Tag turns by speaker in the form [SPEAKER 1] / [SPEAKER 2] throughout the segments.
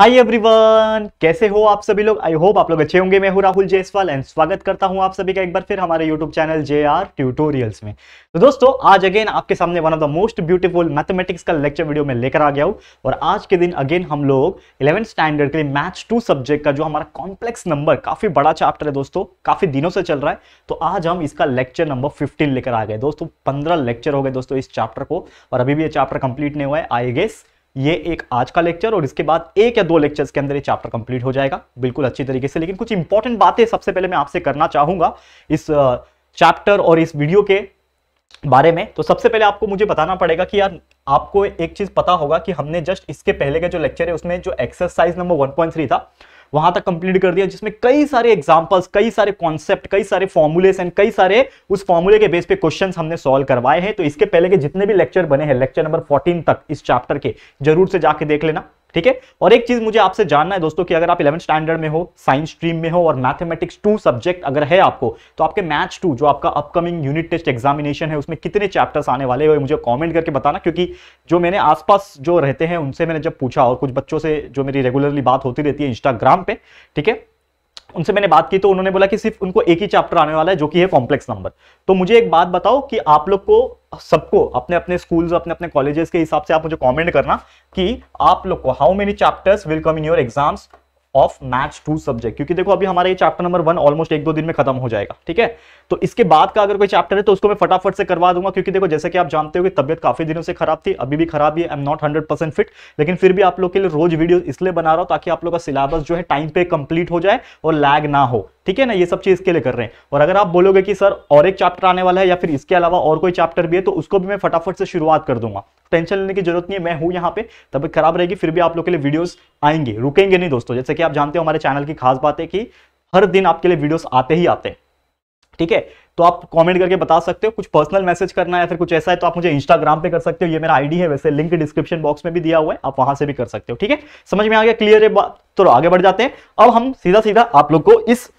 [SPEAKER 1] Hi everyone कैसे हो आप सभी लोग आई होप आप लोग अच्छे होंगे मैं हूं राहुल जयसवाल एंड स्वागत करता हूं आप सभी का एक बार फिर हमारे YouTube channel J R tutorials में तो दोस्तों आज अगेन आपके सामने one of the most beautiful mathematics का लेक्चर वीडियो में लेकर आ गया हूं और आज के दिन अगेन हम लोग इलेवेंथ स्टैंडर्ड के लिए मैथ्स टू सब्जेक्ट का जो हमारा कॉम्प्लेक्स नंबर काफी बड़ा चैप्टर है दोस्तों काफी दिनों से चल रहा है तो आज हम इसका लेक्चर नंबर फिफ्टीन लेकर आ गए दोस्तों पंद्रह लेक्चर हो गए दोस्तों इस चैप्टर को और अभी भी ये चैप्टर कंप्लीट नहीं हुआ है आई गेस ये एक आज का लेक्चर और इसके बाद एक या दो लेक्चर्स के अंदर ये चैप्टर कंप्लीट हो जाएगा बिल्कुल अच्छी तरीके से लेकिन कुछ इंपॉर्टेंट बातें सबसे पहले मैं आपसे करना चाहूंगा इस चैप्टर और इस वीडियो के बारे में तो सबसे पहले आपको मुझे बताना पड़ेगा कि यार आपको एक चीज पता होगा कि हमने जस्ट इसके पहले का जो लेक्चर है उसमें जो exercise number one point three था वहां तक कंप्लीट कर दिया जिसमें कई सारे एग्जाम्पल्स कई सारे कॉन्सेप्ट कई सारे फॉर्मुलेस एंड कई सारे उस फॉर्मुले के बेस पे क्वेश्चन हमने सॉल्व करवाए हैं तो इसके पहले के जितने भी लेक्चर बने हैं लेक्चर नंबर फोर्टीन तक इस चैप्टर के जरूर से जाके देख लेना ठीक है और एक चीज मुझे आपसे जानना है दोस्तों कि अगर आप इलेवन स्टैंडर्ड में हो साइंस स्ट्रीम में हो और मैथमेटिक्स टू सब्जेक्ट अगर है आपको तो आपके मैथ टू जो आपका अपकमिंग यूनिट टेस्ट एग्जामिनेशन है उसमें कितने चैप्टर्स आने वाले हैं मुझे कॉमेंट करके बताना क्योंकि जो मैंने आसपास जो रहते हैं उनसे मैंने जब पूछा और कुछ बच्चों से जो मेरी रेगुलरली बात होती रहती है इंस्टाग्राम पे ठीक है उनसे मैंने बात की तो उन्होंने बोला कि सिर्फ उनको एक ही चैप्टर आने वाला है जो कि है कॉम्प्लेक्स नंबर तो मुझे एक बात बताओ कि आप लोग को सबको अपने अपने स्कूल्स अपने अपने कॉलेजेस के हिसाब से आप मुझे कमेंट करना कि आप लोग को how many chapters will come in your exams of maths to subject क्योंकि देखो अभी हमारा ये चैप्टर नंबर वन ऑलमोस्ट एक दो दिन में खत्म हो जाएगा ठीक है तो इसके बाद का अगर कोई चैप्टर है तो उसको मैं फटाफट से करवा दूंगा क्योंकि देखो जैसे कि आप जानते हो कि तबियत काफी दिनों से खराब थी अभी भी खराब ही I am not hundred percent fit लेकिन फिर भी आप लोग के लिए रोज वीडियो इसलिए बना रहा हूं ताकि आप लोग का सिलेबस जो है टाइम पे कंप्लीट हो जाए और लैग ना हो ठीक है ना ये सब चीज़ के लिए कर रहे हैं और अगर आप बोलोगे कि सर और एक चैप्टर आने वाला है या फिर इसके अलावा और कोई चैप्टर भी है तो उसको भी मैं फटाफट से शुरुआत कर दूंगा टेंशन लेने की जरूरत नहीं है मैं हूं यहाँ पे तबियत खराब रहेगी फिर भी आप लोग के लिए वीडियो आएंगे रुकेंगे नहीं दोस्तों जैसे कि आप जानते हो हमारे चैनल की खास बात है कि हर दिन आपके लिए वीडियो आते ही आते हैं ठीक है तो आप कमेंट करके बता सकते हो कुछ पर्सनल मैसेज करना है या फिर कुछ ऐसा है तो आप मुझे इंस्टाग्राम पे कर सकते हो ये मेरा आईडी है वैसे लिंक डिस्क्रिप्शन बॉक्स में भी दिया हुआ है आप वहां से भी कर सकते हो ठीक है समझ में आ गया क्लियर है बात तो आगे बढ़ जाते हैं अब हम सीधा सीधा आप लोग को इस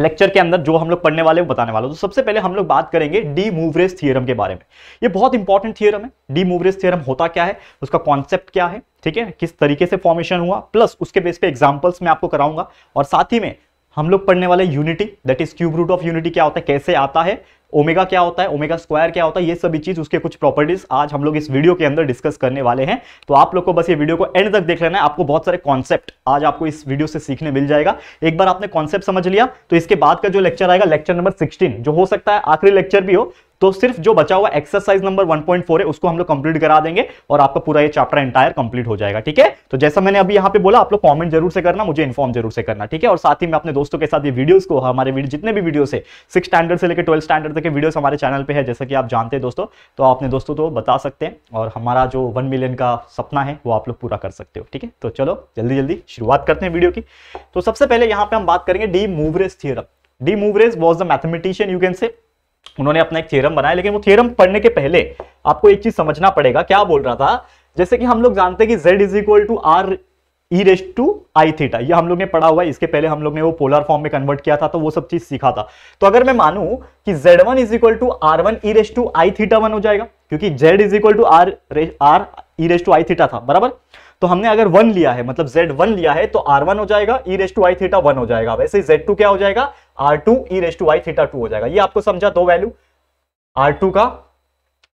[SPEAKER 1] लेक्चर के अंदर जो हम लोग पढ़ने वाले वो बताने वाले तो सबसे पहले हम लोग बात करेंगे डी मूवरेज थियरम के बारे में ये बहुत इंपॉर्टेंट थियरम है डी मूवरेज थियरम होता क्या है उसका कॉन्सेप्ट क्या है ठीक है किस तरीके से फॉर्मेशन हुआ प्लस उसके बेस पे एग्जाम्पल्स मैं आपको कराऊंगा और साथ ही में हम लोग पढ़ने वाले unity that is cube root of unity क्या होता है कैसे आता है ओमेगा क्या होता है ओमेगा स्क्वायर क्या होता है ये सभी चीज उसके कुछ प्रॉपर्टीज आज हम लोग इस वीडियो के अंदर डिस्कस करने वाले हैं तो आप लोग को बस ये वीडियो को एंड तक देख लेना है आपको बहुत सारे कॉन्सेप्ट आज आपको इस वीडियो से सीखने मिल जाएगा एक बार आपने कॉन्सेप्ट समझ लिया तो इसके बाद का जो लेक्चर आएगा लेक्चर नंबर सिक्सटीन जो हो सकता है आखिरी लेक्चर भी हो तो सिर्फ जो बचा हुआ एक्सरसाइज नंबर 1.4 है उसको हम लोग कंप्लीट करा देंगे और आपका पूरा ये चैप्टर एंटायर कंप्लीट हो जाएगा ठीक है तो जैसा मैंने अभी यहाँ पे बोला आप लोग कॉमेंट जरूर से करना मुझे इन्फॉर्म जरूर से करना ठीक है और साथ ही मैं अपने दोस्तों के साथ ये वीडियोस को हमारे वीडियो, जितने भी वीडियो है सिक्स स्टैंडर्ड से लेकर ट्वेल्थ स्टैंडर्ड तक के वीडियो हमारे चैनल पर है जैसे कि आप जानते हैं दोस्तों तो आप अपने दोस्तों को बता सकते हैं और हमारा जो वन मिलियन का सपना है वो आप लोग पूरा कर सकते हो ठीक है तो चलो जल्दी जल्दी शुरुआत करते हैं वीडियो की तो सबसे पहले यहाँ पे हम बात करेंगे De Moivre's theorem De Moivre's was the mathematician you can say उन्होंने अपना एक थ्योरम बनाया लेकिन वो थ्योरम पढ़ने के पहले आपको एक चीज समझना पड़ेगा क्या बोल रहा था जैसे कि हम लोग जानते हैं कि Z is equal to R E raise to I theta ये हम लोग ने पढ़ा हुआ है इसके पहले हम लोग ने वो पोलर फॉर्म में कन्वर्ट किया था तो वो सब चीज सीखा था तो अगर मैं मानू कि Z one is equal to R one E raise to I theta one हो जाएगा क्योंकि Z is equal to R R E raise to I theta था बराबर तो हमने अगर वन लिया है मतलब जेड वन लिया है तो आर वन हो जाएगा E raise to I theta one हो जाएगा वैसे जेड टू क्या हो जाएगा R two E raise to Y theta two हो जाएगा ये आपको समझा दो वैल्यू आर टू का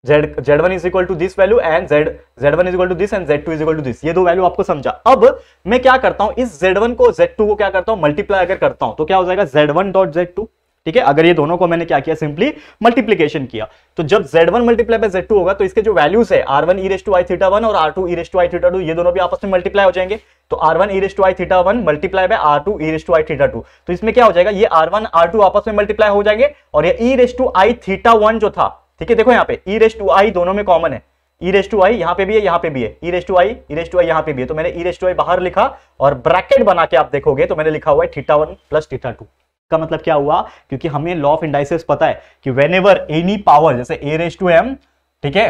[SPEAKER 1] Z Z one is equal to this value and Z Z one is equal to this and Z two is equal to this ये दो value आपको समझा अब मैं क्या करता हूं इस जेड वन को जेड टू को क्या करता हूं मल्टीप्लाई अगर करता हूं तो क्या हो जाएगा Z one dot Z two ठीक है अगर ये दोनों को मैंने क्या किया सिंपली मल्टीप्लीकेशन किया तो जब Z one multiply by Z होगा तो इसके जो वैल्यूज है R one E raise to I theta one और R two E raise to I theta two ये दोनों भी आपस में मल्टीप्लाई हो जाएंगे तो R one E raise to I theta one multiply by are two E raise to I theta two तो इसमें क्या हो जाएगा ये आर वन आर टू आपस में मल्टीप्लाई हो जाएंगे और ये ई raise to I theta one जो था ठीक है देखो यहाँ पे ई रेस टू आई दोनों में कॉमन है ई रेस टू आई यहाँ पे भी है यहाँ पे भी है E raise to I E raise to I यहाँ पे भी है तो मैंने ई रेस टू आई बाहर लिखा और ब्रैकेट बना के आप देखोगे तो मैंने लिखा हुआ है theta one plus theta two का मतलब क्या हुआ क्योंकि हमें लॉ ऑफ इंडाइसिस पता है कि वेन एवर एनी पावर जैसे ए रेस टू एम ठीक है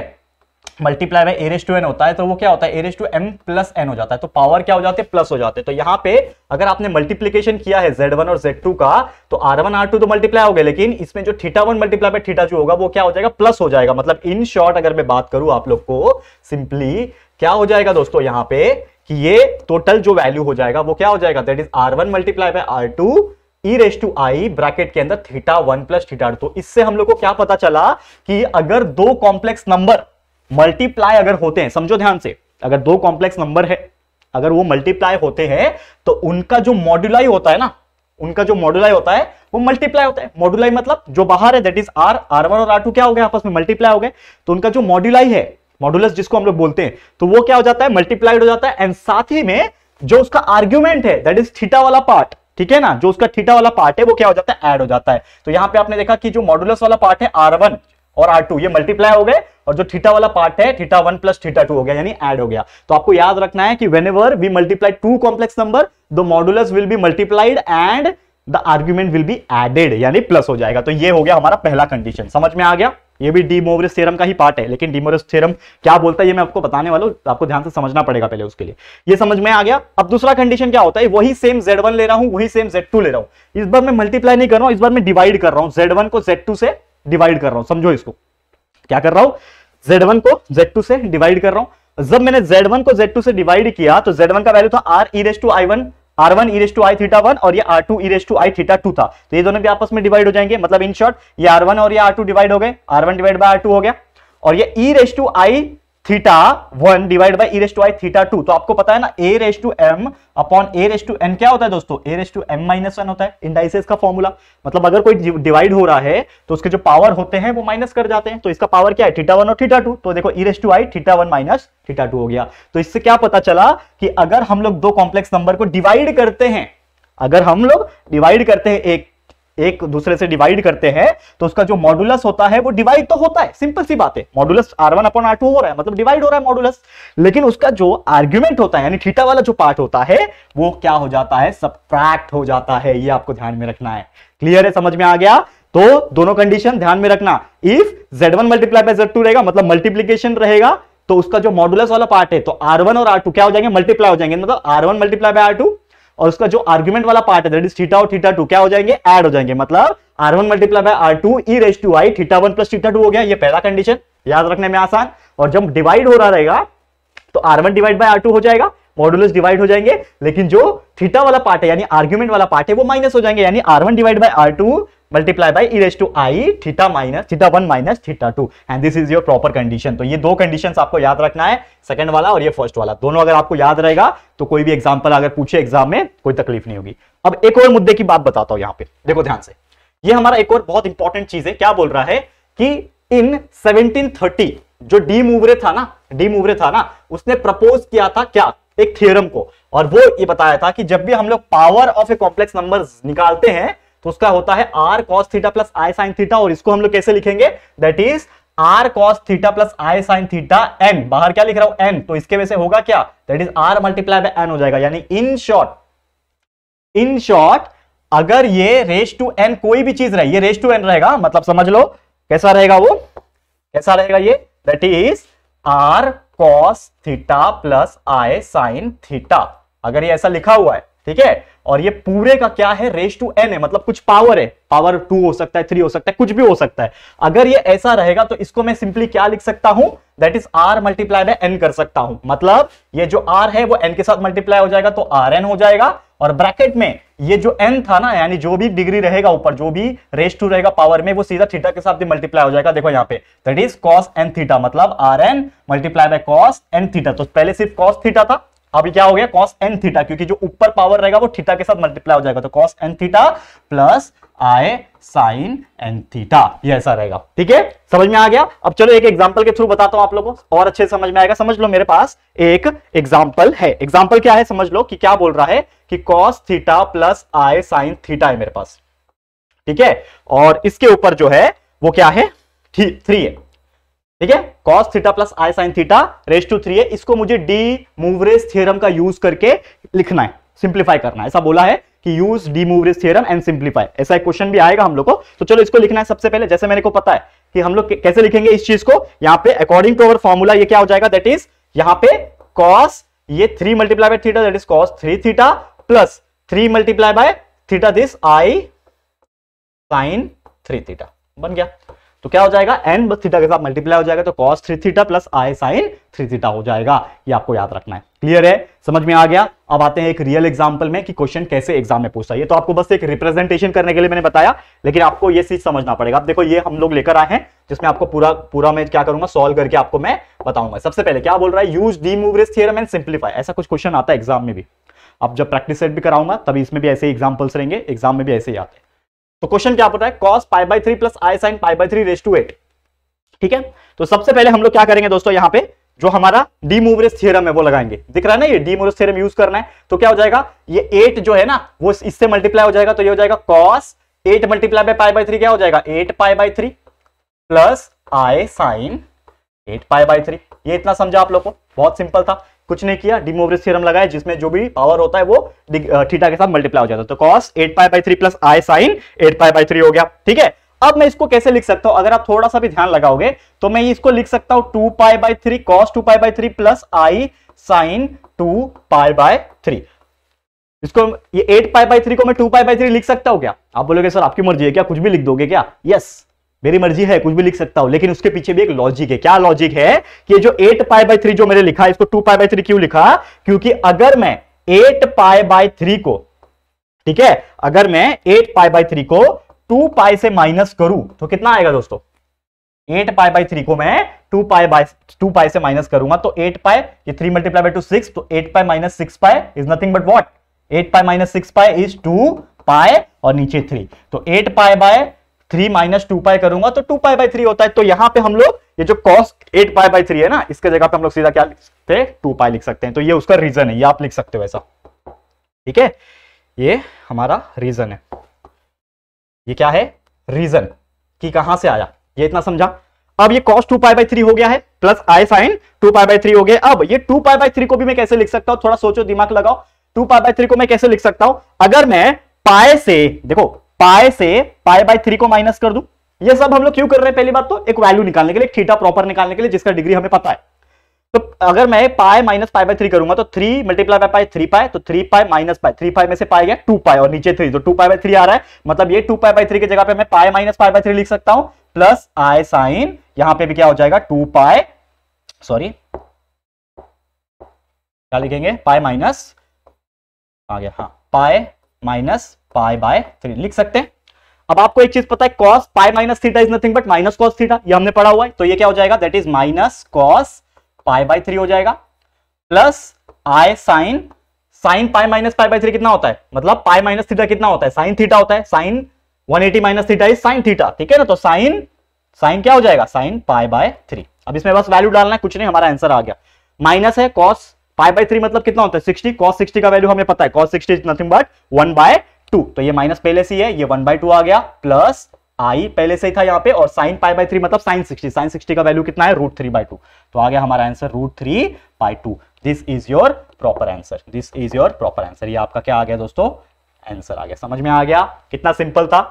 [SPEAKER 1] multiply A raise to N होता है तो वो क्या होता है A raise to M plus N हो जाता है तो पावर क्या हो जाते हैं प्लस हो जाते हैं तो यहाँ पे अगर आपने मल्टीप्लीकेशन किया है जेड वन और जेड टू का तो आर वन आर टू तो मल्टीप्लाई हो गया लेकिन इसमें जो थीटा वन मल्टीप्लाई पे थीटा टू होगा वो क्या हो जाएगा प्लस हो जाएगा मतलब इन शॉर्ट अगर मैं बात करूं आप लोग को सिंपली क्या हो जाएगा दोस्तों यहाँ पे कि ये टोटल जो वैल्यू हो जाएगा वो क्या हो जाएगा that is R one multiply by are two E raise to I bracket के अंदर थीटा वन प्लस थीटा तो इससे हम लोग को क्या पता चला कि अगर दो कॉम्प्लेक्स नंबर मल्टीप्लाई अगर होते हैं समझो ध्यान से अगर दो कॉम्प्लेक्स नंबर है अगर वो मल्टीप्लाई होते हैं तो उनका जो मॉड्यूलाई होता है ना उनका जो मॉड्यूलाई होता है वो मल्टीप्लाई होता है मॉड्यूलाई मतलब जो बाहर है that is R R one और आर टू क्या हो गया आपस में मल्टीप्लाई हो गए तो उनका जो मॉड्यूलाई है मॉड्यूलस जिसको हम लोग बोलते हैं तो वो क्या हो जाता है मल्टीप्लाइड हो जाता है एंड साथ ही में जो उसका आर्ग्यूमेंट है दैट इज थीटा वाला पार्ट ठीक है ना जो उसका थीटा वाला पार्ट है वो क्या हो जाता है एड हो जाता है तो यहाँ पे आपने देखा कि जो मॉडुलस वाला पार्ट है आर वन और आर टू ये मल्टीप्लाई हो गए और जो थीटा वाला पार्ट है theta one plus theta two हो गया यानी ऐड हो गया तो आपको याद रखना है कि whenever we multiply two complex number the modulus will be multiplied and the argument will be added यानी प्लस हो जाएगा तो ये हो गया हमारा पहला कंडीशन समझ में आ गया ये भी डीमोवरेज थेरम का ही पार्ट है लेकिन डीमोवरेज थेरम क्या बोलता है ये मैं आपको बताने वाला हूँ आपको ध्यान से समझना पड़ेगा पहले उसके लिए ये समझ में आ गया अब दूसरा कंडीशन क्या होता है वही सेम जेड ले रहा हूँ वही सेम जेड ले रहा हूँ इस बार मैं मल्टीप्लाई नहीं कर रहा हूँ इस बार मैं डिवाइड कर रहा हूँ जेड को जेड से डिवाइड कर रहा हूँ समझो इसको क्या कर रहा हूँ जेड को जेड से डिवाइड कर रहा हूँ जब मैंने Z1 को Z2 से डिवाइड किया तो Z1 का वैल्यू था r E raise to i one r one e raise to I theta one और ये r two e raise to I theta two था तो ये दोनों भी आपस में डिवाइड हो जाएंगे मतलब इन शॉर्ट ये आर वन और ये आर टू डिवाइड हो गए r one divide by r two हो गया और ये ई raise to I theta one divide by raise to I theta two तो आपको पता है ना a raise to m upon a raise to n क्या होता है दोस्तों a raise to m minus one होता है इंडाइसेस का फॉर्मूला मतलब अगर कोई डिवाइड हो रहा है तो उसके जो पावर होते हैं वो माइनस कर जाते हैं तो इसका पावर क्या है थीटा वन और थीटा टू तो देखो e raise to I theta one minus theta two हो गया तो इससे क्या पता चला कि अगर हम लोग दो कॉम्प्लेक्स नंबर को डिवाइड करते हैं अगर हम लोग डिवाइड करते हैं एक एक दूसरे से डिवाइड करते हैं तो उसका जो मॉडुलस होता है वो डिवाइड तो होता है सिंपल सी बात है modulus r one upon r two हो रहा है मतलब डिवाइड हो रहा है मॉडुलस लेकिन उसका जो आर्ग्यूमेंट होता है यानी थीटा वाला जो पार्ट होता है वो क्या हो जाता है सब्ट्रैक्ट हो जाता है ये आपको ध्यान में रखना है क्लियर है समझ में आ गया तो दोनों कंडीशन ध्यान में रखना if z1 one multiply by z रहेगा मतलब मल्टीप्लीकेशन रहेगा तो उसका जो मॉडुलस वाला पार्ट है तो R1 और R2 क्या हो जाएंगे मल्टीप्लाई हो जाएंगे मतलब R1 one multiply by are two और उसका जो आर्ग्यूमेंट वाला पार्ट है दैट इज थीटा और थीटा 2 क्या हो जाएंगे ऐड हो जाएंगे मतलब r1 one multiply by are two E raise to i theta 1 plus theta 2 हो गया ये पहला कंडीशन याद रखने में आसान और जब डिवाइड हो रहा रहेगा तो r1 डिवाइड बाय r2 हो जाएगा मॉडुलस डिवाइड हो जाएंगे लेकिन जो थीटा वाला पार्ट है यानी आर्ग्यूमेंट वाला पार्ट है वो माइनस हो जाएंगे यानी r1 divide by r2 multiply by e raise to I theta minus theta one minus theta two and this is your proper condition तो ये दो कंडीशन आपको याद रखना है सेकंड वाला और ये फर्स्ट वाला दोनों अगर आपको याद रहेगा तो कोई भी एग्जाम्पल अगर पूछे एग्जाम में कोई तकलीफ नहीं होगी अब एक और मुद्दे की बात बताता हूं यहाँ पे देखो ध्यान से ये हमारा एक और बहुत इंपॉर्टेंट चीज है क्या बोल रहा है कि इन थर्टी जो डी मूवरे था ना डी मूवरे था ना उसने प्रपोज किया था क्या एक थियोरम को और वो ये बताया था कि जब भी हम लोग power of a complex number निकालते हैं तो उसका होता है r cos theta plus i sine theta और इसको हम लोग कैसे लिखेंगे that is r cos theta plus i sine theta n बाहर क्या लिख रहा हूं एन तो इसके वजह से होगा क्या that is r multiply by n हो जाएगा यानी इन शॉर्ट इन शॉर्ट अगर ये रेस टू एन कोई भी चीज रहे ये रेस टू एन रहेगा मतलब समझ लो कैसा रहेगा वो कैसा रहेगा ये that is r cos theta plus i sine theta अगर ये ऐसा लिखा हुआ है ठीक है और ये पूरे का क्या है रेस टू एन है मतलब कुछ पावर है पावर टू हो सकता है थ्री हो सकता है कुछ भी हो सकता है अगर ये ऐसा रहेगा तो इसको मैं सिंपली क्या लिख सकता हूं that is r multiply by n कर सकता हूं मतलब ये जो आर है वो एन के साथ मल्टीप्लाई हो जाएगा तो आर एन हो जाएगा और ब्रैकेट में ये जो एन था ना यानी जो भी डिग्री रहेगा ऊपर जो भी रेस टू रहेगा पावर में वो सीधा थीटा के साथ मल्टीप्लाई हो जाएगा देखो यहाँ पे that is cos n theta मतलब r n multiply by cos n theta तो पहले सिर्फ कॉस थीटा था अभी क्या हो गया कॉस एन थीटा क्योंकि जो ऊपर पावर रहेगा वो थीटा के साथ मल्टीप्लाई हो जाएगा तो cos n theta plus i sine n theta ये ऐसा रहेगा ठीक है समझ में आ गया अब चलो एक एग्जांपल के थ्रू बताता हूं आप लोगों और अच्छे समझ में आएगा समझ लो मेरे पास एक एग्जांपल है एग्जांपल क्या है समझ लो कि क्या बोल रहा है कि cos theta plus i sine theta है मेरे पास ठीक है और इसके ऊपर जो है वो क्या है थ्री है ठीक है cos theta plus i sine theta raise to three है इसको मुझे डी मूवरेज थियरम का यूज करके लिखना है सिंप्लीफाई करना है ऐसा बोला है कि use De Moivre's theorem and simplify ऐसा एक क्वेश्चन भी आएगा हम लोग को तो चलो इसको लिखना है सबसे पहले जैसे मेरे को पता है कि हम लोग कैसे लिखेंगे इस चीज को यहाँ पे अकॉर्डिंग टू अवर फॉर्मूला ये क्या हो जाएगा दैट इज यहाँ पे कॉस ये three multiply by theta that is cos three theta plus three multiply by theta this i sine three theta बन गया तो क्या हो जाएगा एन बस थीटा के साथ मल्टीप्लाई हो जाएगा तो cos three theta plus i sine three theta हो जाएगा ये आपको याद रखना है क्लियर है समझ में आ गया अब आते हैं एक रियल एग्जाम्पल में कि क्वेश्चन कैसे एग्जाम में पूछता है ये तो आपको बस एक रिप्रेजेंटेशन करने के लिए मैंने बताया लेकिन आपको ये चीज समझना पड़ेगा आप देखो ये हम लोग लेकर आए हैं जिसमें आपको पूरा पूरा मैं क्या करूंगा सॉल्व करके आपको मैं बताऊंगा सबसे पहले क्या बोल रहा है use De Moivre's theorem and simplify ऐसा कुछ क्वेश्चन आता है एग्जाम में भी अब जब प्रैक्टिस सेट भी कराऊंगा तभी इसमें भी ऐसे एग्जाम्पल्स रहेंगे एग्जाम में भी ऐसे ही आते हैं तो क्वेश्चन क्या पता है cos pi by three plus i sine pi by three raise to eight ठीक है तो सबसे पहले हम लोग क्या करेंगे दोस्तों यहाँ पे जो हमारा डी मूवरेज थियरम है वो लगाएंगे दिख रहा है ना ये डी मूवरेज थियरम यूज करना है तो क्या हो जाएगा ये एट जो है ना वो इससे मल्टीप्लाई हो जाएगा तो ये हो जाएगा cos eight multiply by pi by three क्या हो जाएगा eight pi by three plus i sine eight pi by three ये इतना समझा आप लोग को बहुत सिंपल था कुछ नहीं किया डिमोब्रेस थ्योरम लगाया जिसमें जो भी पावर होता है वो थीटा के साथ मल्टीप्लाई हो जाता है तो cos eight pi by three plus i sine eight pi by three हो गया ठीक है अब मैं इसको कैसे लिख सकता हूं अगर आप थोड़ा सा भी ध्यान लगाओगे तो मैं इसको लिख सकता हूं two pi by three cos two pi by three plus i sine two pi by three इसको ये एट पाई बाई थ्री को मैं टू पाई बाई थ्री लिख सकता हूं क्या आप बोलोगे सर आपकी मर्जी है क्या कुछ भी लिख दोगे क्या यस yes. मेरी मर्जी है कुछ भी लिख सकता हूं लेकिन उसके पीछे भी एक लॉजिक है क्या लॉजिक है कि जो एट पाई बाई थ्री जो मैंने लिखा इसको टू पाई बाई थ्री क्यों लिखा क्योंकि अगर मैं एट पाई बाई थ्री को ठीक है अगर मैं एट पाई बाई थ्री को टू पाई से माइनस करूं तो कितना आएगा दोस्तों एट पाई बाई थ्री को मैं two pi by two pi से माइनस करूंगा तो एट पाई ये three multiply by two six तो eight pi minus six pi is nothing but what eight pi minus six pi is two pi और नीचे three तो eight pi by three minus two pi करूंगा तो to pi by three होता है तो यहाँ पे हम लोग ये जो cos eight pi by three है ना इसके जगह पे हम लोग सीधा क्या लिखते हैं टू पाई लिख सकते हैं तो ये उसका रीजन है ये आप लिख सकते हो ऐसा ठीक है ये हमारा रीजन है ये क्या है रीजन कि कहां से आया ये इतना समझा अब ये cos two pi by three हो गया है plus i sine two pi by three हो गया अब ये टू पाई बाई थ्री को भी मैं कैसे लिख सकता हूं थोड़ा सोचो दिमाग लगाओ टू पाई बाई थ्री को मैं कैसे लिख सकता हूं अगर मैं पाए से देखो पाए से पाए बाय थ्री को माइनस कर दू ये सब हम लोग क्यों कर रहे हैं पहली बात तो एक वैल्यू निकालने के लिए थीटा प्रॉपर निकालने के लिए जिसका डिग्री हमें पता है तो अगर मैं pi minus pi by three करूंगा तो three multiply by pi three pi तो थ्री पाए माइनस पाए थ्री पाए में से पाए गया टू पाए और नीचे थ्री तो टू पाए बाय थ्री आ रहा है मतलब ये टू पाए बाय थ्री की जगह पे मैं pi minus pi by three लिख सकता हूं प्लस आई साइन यहां पर भी क्या हो जाएगा टू पाए सॉरी क्या लिखेंगे पाए माइनस आ गया हाँ pi minus pi by three लिख सकते हैं अब आपको एक चीज पता है cos pi minus theta is nothing but minus cos theta ये हमने पढ़ा हुआ है तो ये क्या हो जाएगा that is minus cos pi by three हो जाएगा plus i sine sine pi minus pi by three कितना होता है मतलब पाई माइनस थीटा कितना होता है साइन थीटा होता है sine one eighty minus theta is sine theta ठीक है ना तो साइन साइन क्या हो जाएगा साइन पाई बाय थ्री अब इसमें बस वैल्यू डालना है कुछ नहीं हमारा आंसर आ गया माइनस है कॉस पाई बाय थ्री मतलब कितना होता है सिक्सटी कॉस सिक्सटी का वैल्यू हमें पता है cos sixty is nothing but one by two तो ये माइनस पहले से ही है ये वन बाई टू आ गया प्लस आई पहले से ही था यहाँ पे और साइन पाई बाई थ्री मतलब साइन सिक्सटी साइन सिक्सटी का वैल्यू कितना है रूट थ्री बाई टू तो आ गया हमारा answer root three by two this is your proper answer this is your proper answer ये आपका क्या आ गया दोस्तों आंसर आ गया समझ में आ गया कितना सिंपल था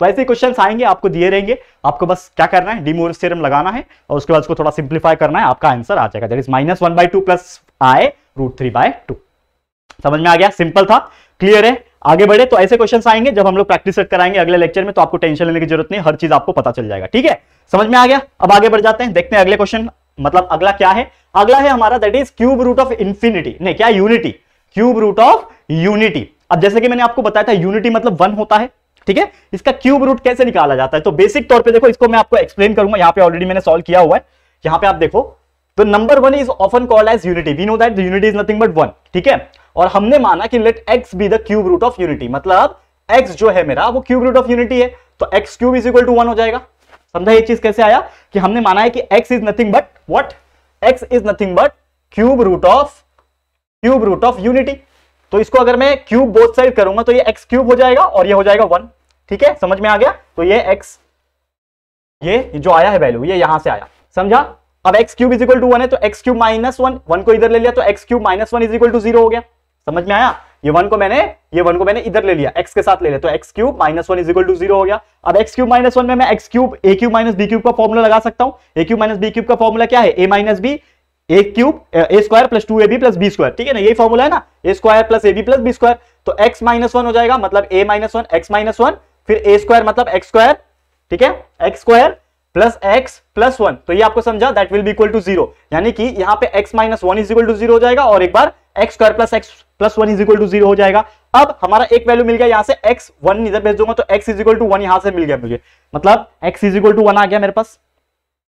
[SPEAKER 1] तो ऐसे क्वेश्चन आएंगे आपको दिए रहेंगे आपको बस क्या करना है डीमोरस थ्योरम लगाना है और उसके बाद उसको थोड़ा सिंप्लीफाई करना है आपका आंसर आ जाएगा that is minus one by two plus I root three by two समझ में आ गया सिंपल था क्लियर है आगे बढ़े तो ऐसे क्वेश्चन आएंगे जब हम लोग प्रैक्टिस कराएंगे अगले लेक्चर में तो आपको टेंशन लेने की जरूरत नहीं हर चीज आपको पता चल जाएगा ठीक है समझ में आ गया अब आगे बढ़ जाते हैं देखते हैं अगले क्वेश्चन मतलब अगला क्या है अगला है हमारा that is cube root of infinity नहीं क्या unity cube root of unity अब जैसे कि मैंने आपको बताया था यूनिटी मतलब वन होता है ठीक है इसका क्यूब रूट कैसे निकाला जाता है तो बेसिक तौर पे देखो इसको मैं आपको एक्सप्लेन करूंगा यहाँ पे ऑलरेडी मैंने सॉल्व किया हुआ है यहाँ पे आप देखो तो number one is often called as unity we know that unity is nothing but one ठीक है और हमने माना कि let x be the cube root of unity मतलब एक्स जो है मेरा वो क्यूब रूट ऑफ यूनिटी है तो x cube is equal to one हो जाएगा समझा ये चीज कैसे आया कि हमने माना है कि x is nothing but what x is nothing but cube root of cube root of unity तो इसको अगर मैं क्यूब बोथ साइड करूंगा तो ये एक्स क्यूब हो जाएगा और ये हो जाएगा वन ठीक है समझ में आ गया तो ये एक्स ये जो आया है वैल्यू ये यहां से आया समझा अब x cube is equal to one है तो x cube minus one one को इधर ले लिया तो x cube minus one is equal to zero हो गया समझ में आया ये वन को मैंने ये वन को मैंने इधर ले लिया एक्स के साथ ले लिया तो x cube minus one is equal to zero हो गया अब एक्स क्यूब माइनस वन में मैं x cube a cube minus B cube का फॉर्मूला लगा सकता हूं a cube minus B cube का फॉर्मूला क्या है a minus B a cube a square plus two A B plus B square ठीक है ना ये फॉर्मूला है ना a square plus a B plus B square तो एक्स माइनस वन हो जाएगा मतलब ए minus one x minus one फिर ए स्क्वायर मतलब एक्स स्क्वायर ठीक है x square plus x plus one तो ये आपको समझा that will be equal to zero यानी कि यहाँ पे x minus one is equal to zero हो जाएगा और एक बार x square plus x plus one is equal to zero हो जाएगा अब हमारा एक वैल्यू मिल गया यहाँ से एक्स वन इधर भेज दूंगा तो x is equal to one यहाँ से मिल गया मुझे मतलब x is equal to one आ गया मेरे पास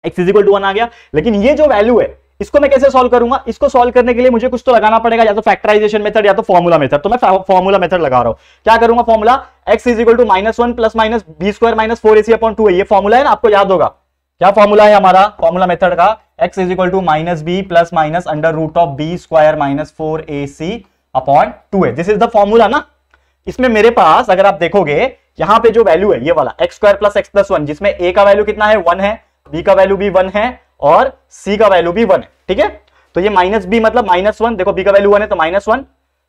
[SPEAKER 1] x is equal to one आ गया लेकिन ये जो वैल्यू है इसको मैं कैसे सॉल्व करूंगा इसको सॉल्व करने के लिए मुझे कुछ तो लगाना पड़ेगा या तो फैक्टराइजेशन मेथड या तो फॉर्मूला मेथड तो मैं फॉर्मूला मेथड लगा रहा हूं क्या करूंगा formula x is equal to minus one plus minus b square minus four a c upon two है ये फॉर्मूला है ना आपको याद होगा क्या फॉर्मूला है हमारा फॉर्मूला मेथड का x is equal to minus b plus minus under root of B square minus four a c upon two a this is the formula ना इसमें मेरे पास अगर आप देखोगे यहां पे जो वैल्यू है ये वाला x square plus x plus one जिसमें ए का वैल्यू कितना है वन है बी का वैल्यू भी वन है और सी का वैल्यू भी वन है ठीक है तो ये माइनस बी मतलब माइनस वन देखो बी का वैल्यू वन है तो minus one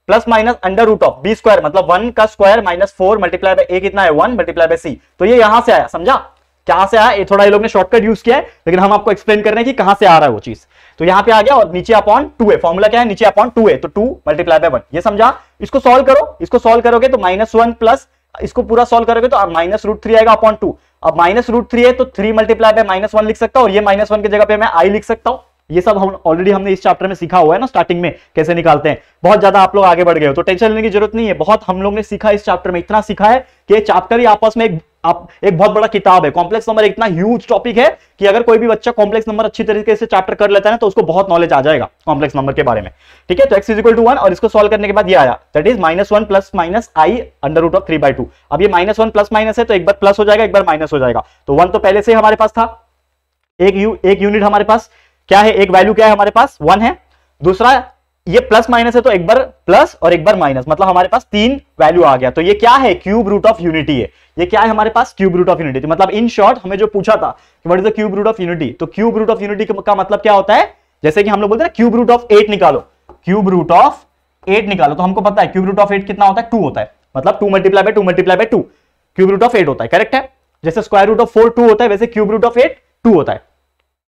[SPEAKER 1] plus minus under root of B square मतलब वन का square minus four multiply by A कितना है वन मल्टीप्लाई बाय सी तो ये यहां से आया समझा क्या से आया ये थोड़ा ये लोग ने शॉर्टकट यूज किया है लेकिन हम आपको एक्सप्लेन कर रहे हैं कि कहां से आ रहा है वो चीज तो यहाँ पे आ गया और नीचे अपॉन टू ए फॉर्मूला क्या है नीचे अपॉन टू ए तो टू मल्टीप्लाई बाय वन ये समझा इसको सॉल्व करो इसको सॉल्व करोगे तो माइनस वन प्लस इसको पूरा सोल्व करोगे तो माइनस रूट थ्री आएगा अपॉन टू अब माइनस रूट थ्री है तो three multiply by minus one लिख सकता हूं और ये माइनस वन की जगह पे मैं आई लिख सकता हूं ये सब हम ऑलरेडी हमने इस चैप्टर में सीखा हुआ है ना स्टार्टिंग में कैसे निकालते हैं बहुत ज्यादा आप लोग आगे बढ़ गए हो तो टेंशन लेने की जरूरत नहीं है बहुत हम लोग ने सीखा इस चैप्टर में इतना सीखा है कि चैप्टर ही आपस में एक आप एक बहुत बड़ा किताब है कॉम्प्लेक्स नंबर इतना ह्यूज टॉपिक है कि अगर कोई भी बच्चा कॉम्प्लेक्स नंबर अच्छी तरीके से चैप्टर कर लेता है तो उसको बहुत नॉलेज आ जाएगा कॉम्प्लेक्स नंबर के बारे में ठीक है तो एक्स इजिकल टू वन और इसको सॉल्व करने के बाद ये आया that is minus one plus minus I under root of three by two अब ये माइनस वन प्लस माइनस है तो एक बार प्लस हो जाएगा एक बार माइनस हो जाएगा तो वन तो पहले से हमारे पास था एक यूनिट हमारे पास क्या है एक वैल्यू क्या है हमारे पास वन है दूसरा ये प्लस माइनस है तो एक बार प्लस और एक बार माइनस मतलब हमारे पास तीन वैल्यू आ गया तो ये क्या है क्यूब रूट ऑफ यूनिटी है ये क्या है हमारे पास क्यूब रूट ऑफ यूनिटी मतलब इन शॉर्ट हमें जो पूछा था कि what is the cube root of unity तो क्यूब रूट ऑफ यूनिटी का मतलब क्या होता है जैसे कि हम लोग बोलते हैं क्यूब रूट ऑफ एट निकालो क्यूब रूट ऑफ एट निकालो तो हमको पता है क्यूब रूट ऑफ एट कितना होता है टू होता है मतलब two multiply by two multiply by two cube root of eight होता है करेक्ट है जैसे square root of four two होता है वैसे cube root of eight two होता है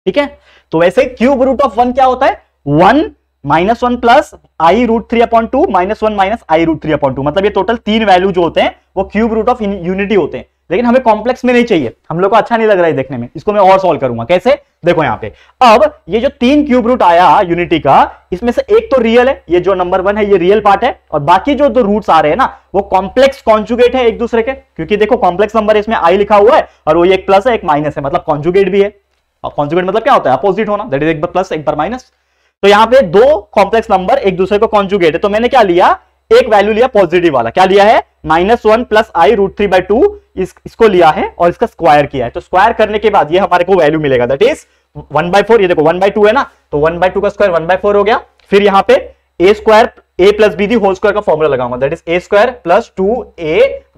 [SPEAKER 1] ठीक है तो वैसे क्यूब रूट ऑफ वन क्या होता है one minus one plus I root three upon two minus one minus I root three upon two मतलब ये टोटल तीन वैल्यू जो होते हैं वो क्यूब रूट ऑफ यूनिटी होते हैं लेकिन हमें कॉम्प्लेक्स में नहीं चाहिए हम लोग को अच्छा नहीं लग रहा है देखने में इसको मैं और सॉल्व करूंगा कैसे देखो यहाँ पे अब ये जो तीन क्यूब रूट आया यूनिटी का इसमें से एक तो रियल है ये जो नंबर वन है ये रियल पार्ट है और बाकी जो दो रूट्स आ रहे हैं ना वो कॉम्प्लेक्स कॉन्जुगेट है एक दूसरे के क्योंकि देखो कॉम्प्लेक्स नंबर इसमें आई लिखा हुआ है और वो एक प्लस है एक माइनस है मतलब कॉन्जुगेट भी है और कॉन्जुगेट मतलब क्या होता है अपोजिट होना दैट इज एक प्लस एक बार माइनस तो यहां पे दो कॉम्प्लेक्स नंबर एक दूसरे को कॉन्जुगेट है तो मैंने क्या लिया एक वैल्यू लिया पॉजिटिव वाला क्या लिया है minus one plus I root three by two इसको लिया है और इसका स्क्वायर किया है तो स्क्वायर करने के बाद ये हमारे को वैल्यू मिलेगा that is one by four ये देखो वन बाई टू है ना तो वन बाई टू का स्क्वायर वन बाई फोर हो गया फिर यहाँ पे A square A plus B the whole square का फॉर्मुला लगाऊंगा that is A square plus two A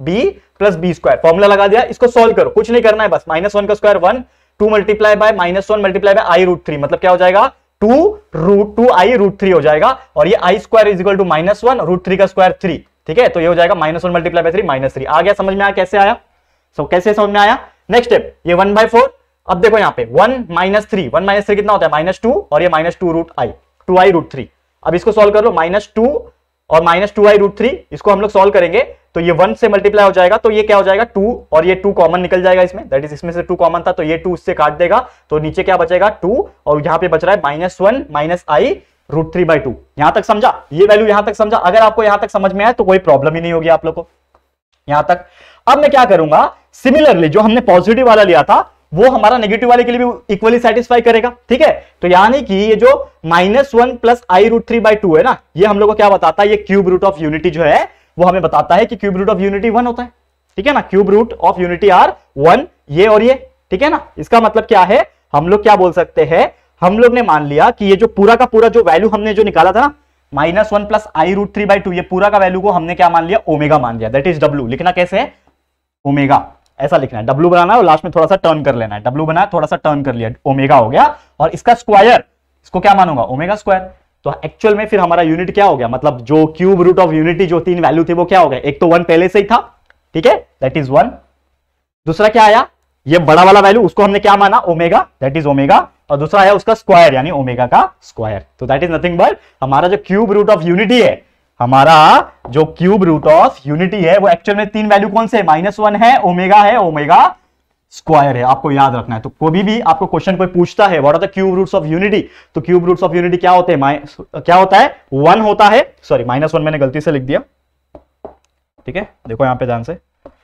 [SPEAKER 1] B plus B square formula लगा दिया इसको सॉल्व करो कुछ नहीं करना है बस माइनस वन का square one two multiply by minus one multiply by I root three मतलब क्या हो जाएगा two root two I root three हो जाएगा और ये I square is equal to minus one root three का स्क्वायर थ्री ठीक है तो ये हो जाएगा minus one multiply by three minus three आ गया समझ में आया कैसे आया सो so, कैसे समझ में आया नेक्स्ट स्टेप ये वन बाय फोर अब देखो यहाँ पे one minus three one minus three कितना होता है माइनस टू और ये minus two root I two I root three अब इसको सोल्व कर लो माइनस टू और minus two I root three इसको हम लोग सोल्व करेंगे तो ये वन से मल्टीप्लाई हो जाएगा तो ये क्या हो जाएगा टू और ये टू कॉमन निकल जाएगा इसमें दैट इज इसमें से टू कॉमन था तो ये टू उससे काट देगा तो नीचे क्या बचेगा टू और यहाँ पे बच रहा है minus one minus I root three by two यहां तक समझा ये वैल्यू यहां तक समझा अगर आपको यहां तक समझ में आए तो कोई प्रॉब्लम ही नहीं होगी आप लोग को यहां तक अब मैं क्या करूंगा सिमिलरली जो हमने पॉजिटिव वाला लिया था वो हमारा नेगेटिव वाले के लिए भी इक्वली सेटिस्फाई करेगा ठीक है तो यानी कि ये जो minus one plus I root three by two है ना ये हम लोग को क्या बताता है ये क्यूब रूट ऑफ यूनिटी जो है वो हमें बताता है कि cube root of unity one होता है ठीक है ना cube root of unity are one ये और ये ठीक है ना इसका मतलब क्या है हम लोग क्या बोल सकते हैं हम लोग ने मान लिया कि ये जो पूरा का पूरा जो वैल्यू हमने जो निकाला था ना minus one plus I root three by two ये पूरा का वैल्यू को हमने क्या मान लिया ओमेगा मान लिया दैट इज डब्ल्यू लिखना कैसे है ओमेगा ऐसा लिखना है डब्ल्यू बनाना है और लास्ट में थोड़ा सा टर्न कर लेना है डब्ल्यू बनाया थोड़ा सा टर्न कर लिया ओमेगा हो गया और इसका स्क्वायर इसको क्या मानूंगा ओमेगा स्क्वायर तो एक्चुअल में फिर हमारा यूनिट क्या हो गया मतलब जो क्यूब रूट ऑफ यूनिटी जो तीन वैल्यू थी वो क्या हो गया एक तो वन पहले से ही था ठीक है दैट इज वन दूसरा क्या आया ये बड़ा वाला वैल्यू उसको हमने क्या माना ओमेगा दैट इज ओमेगा और दूसरा आया उसका स्क्वायर यानी ओमेगा का स्क्वायर तो दैट इज नथिंग बट हमारा जो क्यूब रूट ऑफ यूनिटी है हमारा जो क्यूब रूट ऑफ यूनिटी है वो एक्चुअल में तीन वैल्यू कौन से माइनस वन है ओमेगा है ओमेगा स्क्वायर है आपको याद रखना है तो कोई भी आपको क्वेश्चन कोई पूछता है what are the cube roots of unity तो क्यूब रूट्स ऑफ यूनिटी क्या होते हैं क्या होता है वन होता है सॉरी माइनस वन मैंने गलती से लिख दिया ठीक है देखो यहां पे ध्यान से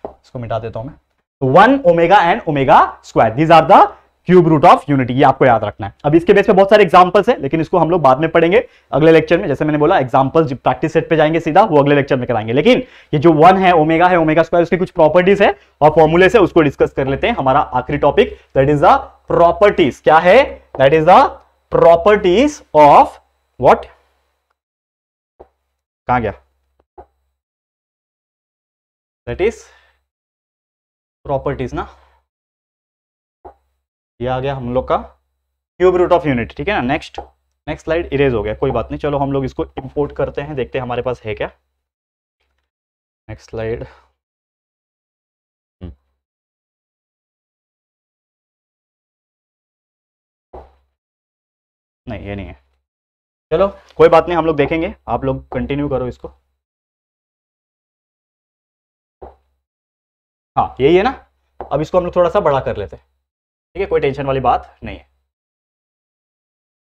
[SPEAKER 1] इसको मिटा देता हूं मैं one omega and omega square these are the cube root of unity ये आपको याद रखना है अब इसके बेस पे बहुत सारे एग्जांपल्स हैं लेकिन इसको हम लोग बाद में पढ़ेंगे अगले लेक्चर में जैसे मैंने बोला एग्जांपल्स प्रैक्टिस सेट पे जाएंगे सीधा वो अगले लेक्चर में कराएंगे लेकिन ये जो वन है ओमेगा है ओमेगा स्क्वायर उसकी कुछ प्रॉपर्टीज है और फॉर्मुले से उसको डिस्कस कर लेते हैं हमारा आखिरी topic that is the properties क्या है that is the properties of what कहा गया दैट इज प्रॉपर्टीज ना ये आ गया हम लोग का क्यूब रूट ऑफ यूनिट ठीक है ना नेक्स्ट नेक्स्ट स्लाइड इरेज हो गया कोई बात नहीं चलो हम लोग इसको इम्पोर्ट करते हैं देखते हैं हमारे पास है क्या नेक्स्ट स्लाइड नहीं ये नहीं है चलो कोई बात नहीं हम लोग देखेंगे आप लोग कंटिन्यू करो इसको हाँ यही है ना अब इसको हम लोग थोड़ा सा बड़ा कर लेते हैं ठीक है कोई टेंशन वाली बात नहीं है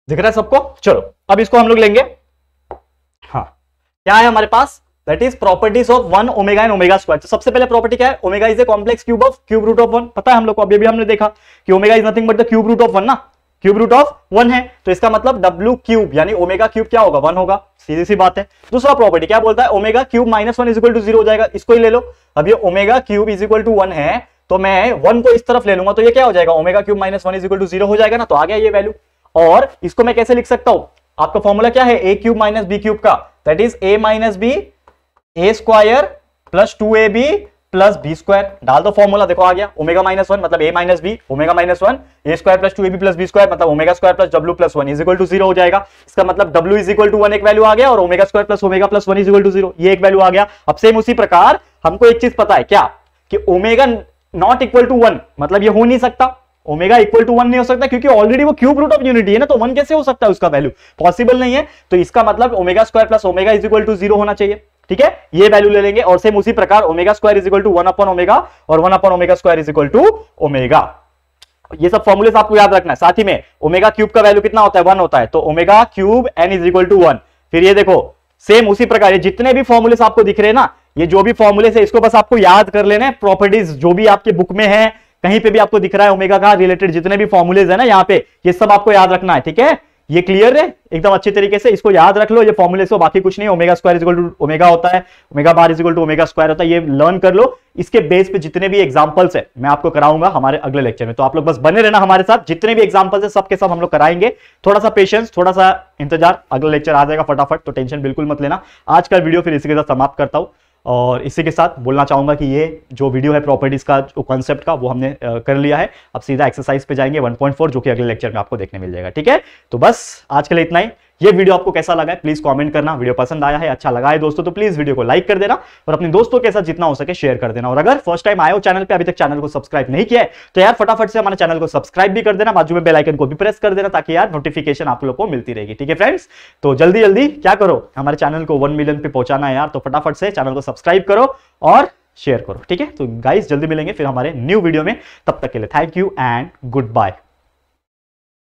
[SPEAKER 1] दिख रहा है सबको चलो अब इसको हम लोग लेंगे हाँ क्या है हमारे पास that is properties of one omega and omega square तो सबसे पहले प्रॉपर्टी क्या है omega is a complex cube of cube root of one पता है हम लोग को अभी भी हमने देखा कि omega is nothing but the cube root of one ना क्यूब रूट ऑफ वन है तो इसका मतलब डब्ल्यू क्यूब यानी ओमेगा क्यूब क्या होगा वन होगा सीधी सी बात है दूसरा प्रॉपर्टी क्या बोलता है omega cube minus one is equal to zero हो जाएगा इसको ही ले लो अब ये omega cube is equal to one है तो मैं वन को इस तरफ ले लूंगा तो ये क्या हो जाएगा omega cube minus one is equal to zero हो जाएगा ना तो आ गया ये वैल्यू और इसको मैं कैसे लिख सकता हूं आपका फॉर्मूला क्या है A cube minus B cube का that is A minus B A square plus two A B plus B square डाल दो फॉर्मूला देखो आ गया ओमेगा माइनस वन मतलब ए minus B omega minus one A square plus two A B plus B square मतलब omega square plus W plus one is equal to zero हो जाएगा इसका मतलब W is equal to one एक value आ गया और omega square plus omega plus one is equal to zero एक वैल्यू आ गया अब सेम उसी प्रकार हमको एक चीज पता है क्या कि omega not equal to one मतलब ये हो नहीं सकता ओमेगा इक्वल टू वन नहीं हो सकता क्योंकि ऑलरेडी वो क्यूब रूट ऑफ यूनिटी है ना तो वन कैसे हो सकता है उसका वैल्यू पॉसिबल नहीं है तो इसका मतलब omega square plus omega is equal to zero होना चाहिए ठीक है ये वैल्यू ले लेंगे और सेम उसी प्रकार omega square is equal to one upon omega और one upon omega square is equal to omega ये सब फॉर्मुले आपको याद रखना है साथ ही में ओमेगा क्यूब का वैल्यू कितना होता है वन होता है तो omega cube N is equal to one फिर ये देखो सेम उसी प्रकार ये जितने भी फॉर्मुलेस आपको दिख रहे हैं ना ये जो भी फॉर्मूले है इसको बस आपको याद कर लेना है प्रॉपर्टीज जो भी आपके बुक में है कहीं पे भी आपको दिख रहा है ओमेगा का रिलेटेड जितने भी फॉर्मुलेज है ना यहाँ पे ये सब आपको याद रखना है ठीक है ये क्लियर है एकदम अच्छे तरीके से इसको याद रख लो ये फॉर्मुले से बाकी कुछ नहीं omega square is equal to omega होता है omega bar is equal to omega square होता है ये लर्न कर लो इसके बेस पे जितने भी एग्जांपल्स है मैं आपको कराऊंगा हमारे अगले लेक्चर में तो आप लोग बस बने रहना हमारे साथ जितने भी एग्जाम्पल्स है सबके सब हम लोग कराएंगे थोड़ा सा पेशेंस थोड़ा सा इंतजार अगला लेक्चर आ जाएगा फटाफट तो टेंशन बिल्कुल मत लेना आज का वीडियो फिर इसी के साथ समाप्त करता हूँ और इसी के साथ बोलना चाहूँगा कि ये जो वीडियो है प्रॉपर्टीज़ का जो कॉन्सेप्ट का वो हमने कर लिया है अब सीधा एक्सरसाइज पे जाएंगे 1.4 जो कि अगले लेक्चर में आपको देखने मिल जाएगा ठीक है तो बस आज के लिए इतना ही ये वीडियो आपको कैसा लगा है प्लीज कॉमेंट करना वीडियो पसंद आया है अच्छा लगा है दोस्तों तो प्लीज वीडियो को लाइक कर देना और अपने दोस्तों के साथ जितना हो सके शेयर कर देना और अगर फर्स्ट टाइम आए हो चैनल पे अभी तक चैनल को सब्सक्राइब नहीं किया है तो यार फटाफट से हमारे चैनल को सब्सक्राइब भी कर देना बाजू में बेलाइकन को भी प्रेस कर देना ताकि यार नोटिफिकेशन आप लोग को मिलती रहेगी ठीक है फ्रेंड्स तो जल्दी जल्दी क्या करो हमारे चैनल को वन मिलियन पे पहुंचाना है यार तो फटाफट से चैनल को सब्सक्राइब करो और शेयर करो ठीक है तो गाइस जल्दी मिलेंगे फिर हमारे न्यू वीडियो में तब तक के लिए thank you and good bye